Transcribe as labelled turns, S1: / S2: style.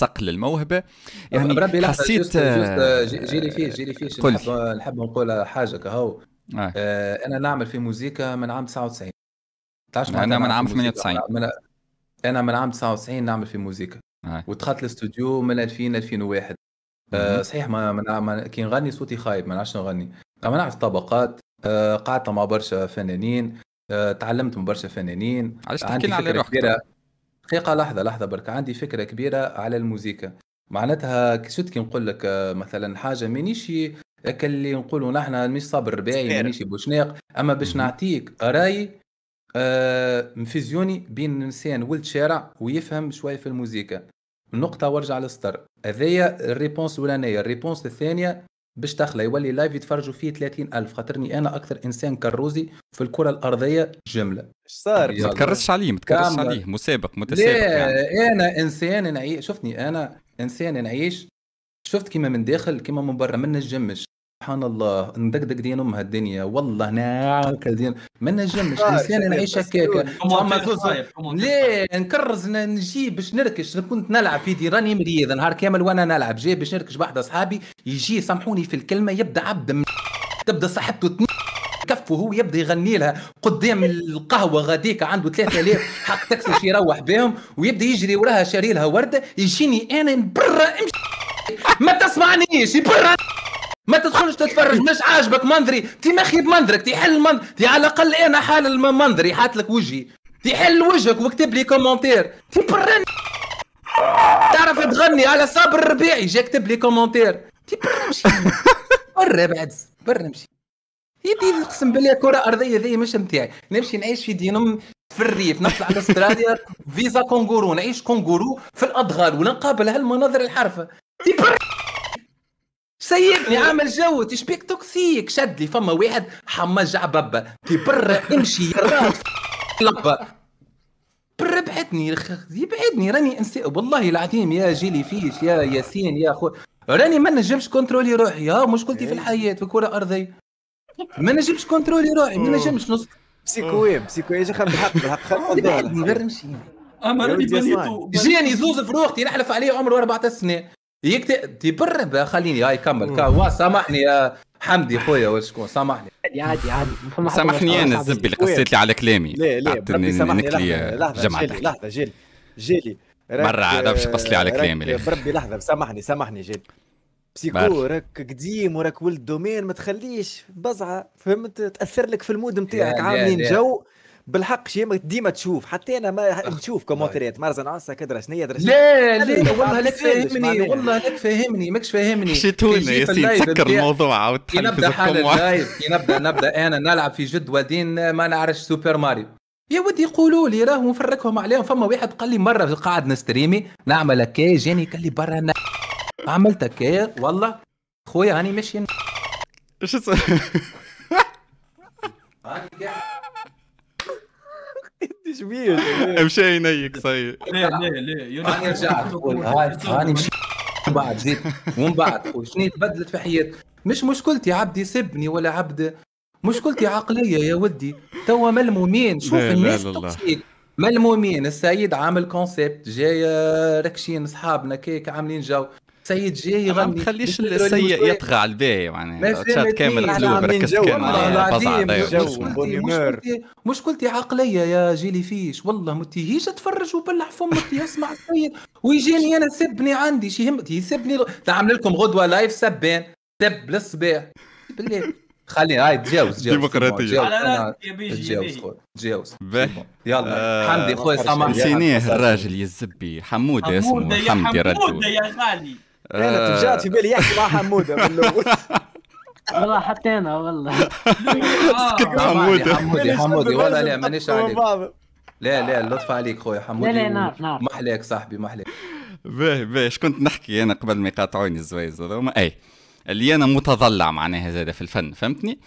S1: صقل الموهبه يعني بربي حسيت جوست جوست آه، جيلي فيه جيلي فيش نحب نحب نقول حاجه كهو آه. آه انا نعمل في موسيقى من عام 99 انا من عام 98 انا من عام 99 نعمل في موسيقى آه. ودخلت الاستوديو من 2000 2001 آه صحيح ما, ما كي نغني صوتي خايب ما نعرفش نغني اما نعرف طبقات آه قعدت مع برشا فنانين آه تعلمت من برشا فنانين علاش تحكي لنا على روحك دقيقة لحظة لحظة برك عندي فكرة كبيرة على الموزيكا معناتها شفت كي نقول لك مثلا حاجة مانيش اللي نقولوا نحن مش صابر رباعي مانيش بوشناق اما باش نعطيك راي آه، مفيزيوني بين انسان ولد شارع ويفهم شويه في الموزيكا نقطة وارجع للستر هذايا الريبونس الأولانية الريبونس الثانية باش تخلى يولي لايف يتفرجوا فيه ألف خاطرني انا اكثر انسان كروزي في الكره الارضيه جمله اش صار ما تكرسش عليه ما تكرسش عليه مسابق متسابق يعني. انا انسان نعيش شفتني انا انسان نعيش شفت كيما من داخل كيما من برا ما نجمش سبحان الله ندقدق دين امها الدنيا والله ناكل دين ما نجمش الانسان نعيش هكاك ليه نكرز نجي باش نركش كنت نلعب في دي راني مريض نهار كامل وانا نلعب جاي باش نركش بعض اصحابي يجي سامحوني في الكلمه يبدا عبد تبدا صاحبته كف وهو يبدا يغني لها قدام القهوه غاديك عنده 3000 حق تاكسي باش يروح بهم ويبدا يجري وراها شاري لها ورده يجيني انا برا امشي ما تسمعنيش برا ما تدخلش تتفرج مش عاجبك منظري تي خيب منظرك تي حل منظر تي على الاقل انا حال منظري حاط لك وجهي تي حل وجهك واكتب لي كومنتير تي برن تعرف تغني على صابر الربيعي جاي كتب لي كومنتير تي برا نمشي برا بعد برا يدي اقسم بالله كره ارضيه ذي مش نتاعي نمشي نعيش في دينم في الريف نطلع على استراليا فيزا كونغورو نعيش كونغورو في الادغال ونقابل هالمناظر الحرفه تي برا سيبني عامل جو تشبيك توكسيك شد لي فما واحد حمج عبب كي برا امشي يراك لبه بربحتني يبعدني راني انسان والله العظيم يا جيلي فيش يا ياسين يا خو راني ما نجمش كنترولي روحي ها مشكلتي في إيه. الحياه في كره ارضيه ما نجمش كنترولي روحي ما نجمش نص سيكوي سيكوي اجي خلينا الحق الحق خلينا غير نمشي اما راني بنيتو جاني زوز فروختي نحلف عليه عمره 14 سنه يكتب بر خليني هاي كمل سامحني يا حمدي خويا وشكون سامحني عادي عادي عادي سامحني انا الزبي اللي قصيت لي على كلامي لا ليه سامحني لحظه جيلي لحظه جيلي جيلي مرة عاد باش قص لي على كلامي بربي لحظة سامحني سامحني جيلي بسيكو راك قديم وراك ولد دومين ما تخليش بزعة فهمت تأثر لك في المود نتاعك عاملين جو بالحق شي ديما تشوف حتى انا ما نشوف كومنتريات مرزن عصا كدرا شنو هي لا لا والله لك فاهمني والله لك فاهمني ماكش فاهمني شتونا سيدي سكر الموضوع عاود نبدا حالة دايف ينبدا نبدا انا نلعب في جد ودين ما نعرفش سوبر ماريو يا ودي يقولوا لي راه مفركهم عليهم فما واحد قال لي مره قاعد نستريمي نعمل كي جاني قال لي برا أنا عملت كي والله خويا هاني ماشي ايش بيه امشي ينيك صاي ليه ليه ليه راني رجعت مشيت من بعد زيد ومن بعد شنو تبدلت في حياتي مش مشكلتي عبد يسبني ولا عبد مشكلتي عقليه يا ودي توا ملمومين شوف الناس ملمومين السيد عامل كونسيبت جاي آه، ركشين اصحابنا كيك عاملين جو سيد جاي يغني ما تخليش السيء يطغى على الباهي يعني معناها شات كامل قلوب ركزت كامل مشكلتي عقليه يا جيلي فيش والله ما تيجيش تفرج وبلع فمك يسمع السيد ويجيني انا سبني عندي شي يهم يسبني تعمل لكم غدوه لايف سبان سب للصباح خليني هاي تجاوز تجاوز ديمقراطيه تجاوز تجاوز يلا آه، حمدي خويا سامحني نسيناه الراجل يا الزبي حموده اسمه حمدي يا حموده يا غالي
S2: انا آه. جات في
S1: بالي يحكي مع حموده من الاول والله حتى انا والله اسكت آه. حموده حمودي حمودي والله لا مانيش عليك لا لا لطف عليك خويا حمودي لا لا نعرف نار نعم. ما حلاك صاحبي ما حلاك باهي باهي كنت نحكي انا قبل ما يقاطعوني الزوايز هذوما اي اللي انا متضلع معناها زاده في الفن فهمتني